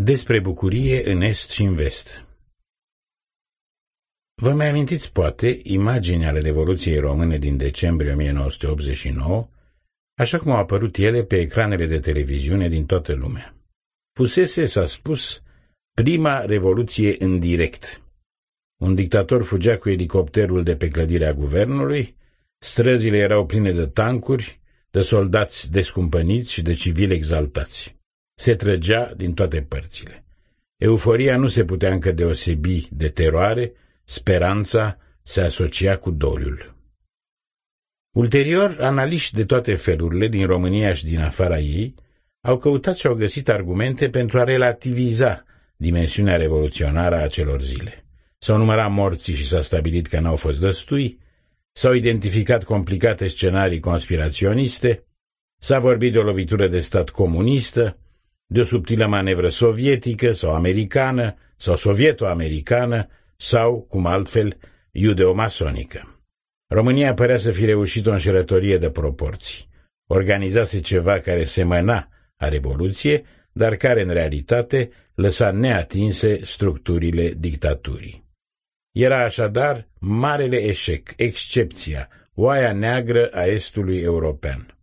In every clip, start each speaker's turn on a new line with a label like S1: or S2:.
S1: Despre bucurie în est și în vest Vă mai amintiți poate imagini ale Revoluției Române din decembrie 1989, așa cum au apărut ele pe ecranele de televiziune din toată lumea. Fusese, s-a spus, prima revoluție în direct. Un dictator fugea cu elicopterul de pe clădirea guvernului, străzile erau pline de tancuri, de soldați descumpăniți și de civili exaltați se trăgea din toate părțile. Euforia nu se putea încă deosebi de teroare, speranța se asocia cu doliul. Ulterior, analiști de toate felurile din România și din afara ei au căutat și au găsit argumente pentru a relativiza dimensiunea revoluționară a acelor zile. S-au numărat morții și s-a stabilit că n-au fost dăstui, s-au identificat complicate scenarii conspiraționiste, s-a vorbit de o lovitură de stat comunistă, de o subtilă manevră sovietică sau americană sau sovieto-americană sau, cum altfel, iudeomasonică. România părea să fi reușit o înșelătorie de proporții. Organizase ceva care semăna a Revoluție, dar care, în realitate, lăsa neatinse structurile dictaturii. Era așadar marele eșec, excepția, oaia neagră a Estului European.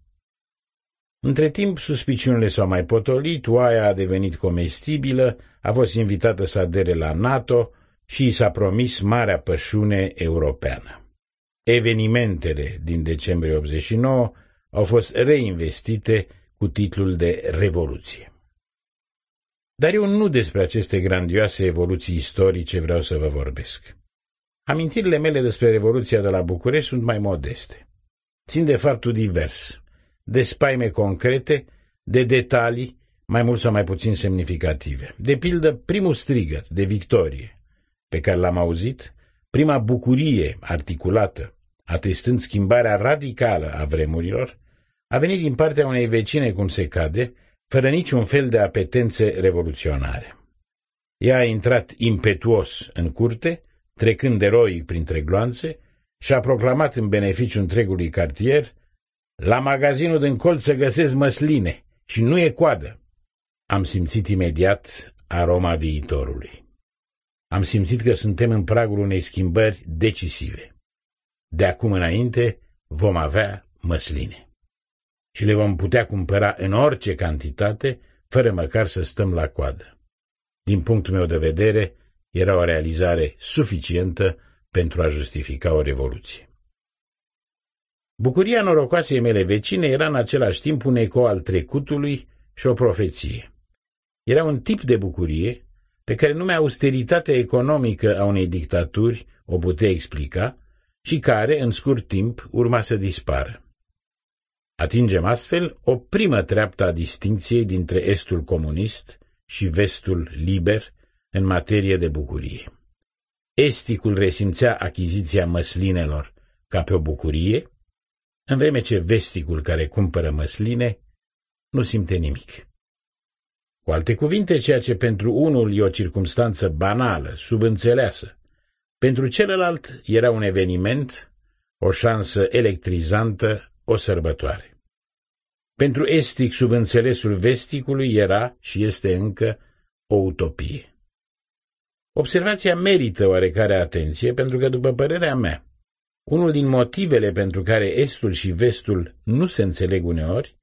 S1: Între timp, suspiciunile s-au mai potolit, oaia a devenit comestibilă, a fost invitată să adere la NATO și i s-a promis marea pășune europeană. Evenimentele din decembrie 89 au fost reinvestite cu titlul de Revoluție. Dar eu nu despre aceste grandioase evoluții istorice vreau să vă vorbesc. Amintirile mele despre Revoluția de la București sunt mai modeste. Țin de faptul divers de spaime concrete, de detalii, mai mult sau mai puțin semnificative. De pildă, primul strigăt de victorie pe care l-am auzit, prima bucurie articulată, atestând schimbarea radicală a vremurilor, a venit din partea unei vecine cum se cade, fără niciun fel de apetențe revoluționare. Ea a intrat impetuos în curte, trecând eroic printre gloanțe, și a proclamat în beneficiu întregului cartier la magazinul din colț se găsesc măsline și nu e coadă. Am simțit imediat aroma viitorului. Am simțit că suntem în pragul unei schimbări decisive. De acum înainte vom avea măsline. Și le vom putea cumpăra în orice cantitate, fără măcar să stăm la coadă. Din punctul meu de vedere, era o realizare suficientă pentru a justifica o revoluție. Bucuria norocoasei mele vecine era în același timp un eco al trecutului și o profeție. Era un tip de bucurie pe care numai austeritatea economică a unei dictaturi o putea explica și care, în scurt timp, urma să dispară. Atingem astfel o primă treaptă a distinției dintre estul comunist și vestul liber în materie de bucurie. Esticul resimțea achiziția măslinelor ca pe o bucurie, în vreme ce vesticul care cumpără măsline nu simte nimic. Cu alte cuvinte, ceea ce pentru unul e o circumstanță banală, subînțeleasă, pentru celălalt era un eveniment, o șansă electrizantă, o sărbătoare. Pentru estic, subînțelesul vesticului era și este încă o utopie. Observația merită oarecare atenție, pentru că, după părerea mea, unul din motivele pentru care Estul și Vestul nu se înțeleg uneori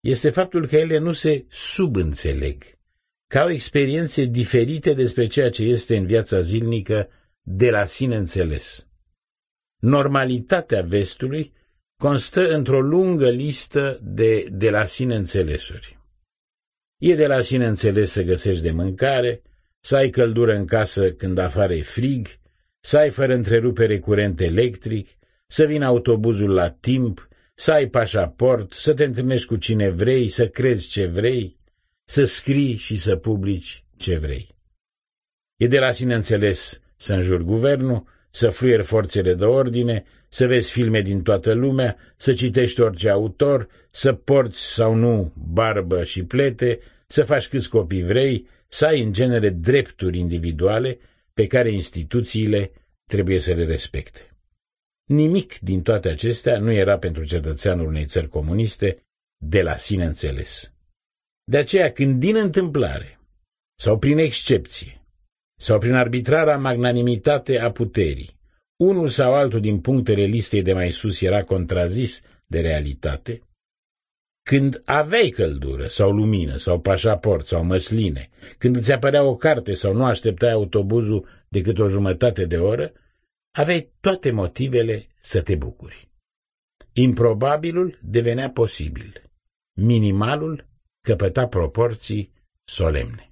S1: este faptul că ele nu se subînțeleg, că au experiențe diferite despre ceea ce este în viața zilnică de la sine înțeles. Normalitatea Vestului constă într-o lungă listă de de la sine înțelesuri. E de la sine înțeles să găsești de mâncare, să ai căldură în casă când afară e frig, să ai fără întrerupere curent electric, să vină autobuzul la timp, să ai pașaport, să te întâlnești cu cine vrei, să crezi ce vrei, să scrii și să publici ce vrei. E de la sine înțeles să înjuri guvernul, să fluier forțele de ordine, să vezi filme din toată lumea, să citești orice autor, să porți sau nu barbă și plete, să faci câți copii vrei, să ai în genere drepturi individuale pe care instituțiile trebuie să le respecte. Nimic din toate acestea nu era pentru cetățeanul unei țări comuniste de la sine înțeles. De aceea, când din întâmplare, sau prin excepție, sau prin arbitrara magnanimitate a puterii, unul sau altul din punctele listei de mai sus era contrazis de realitate, când aveai căldură sau lumină sau pașaport sau măsline, când îți apărea o carte sau nu așteptai autobuzul decât o jumătate de oră, aveai toate motivele să te bucuri. Improbabilul devenea posibil. Minimalul căpăta proporții solemne.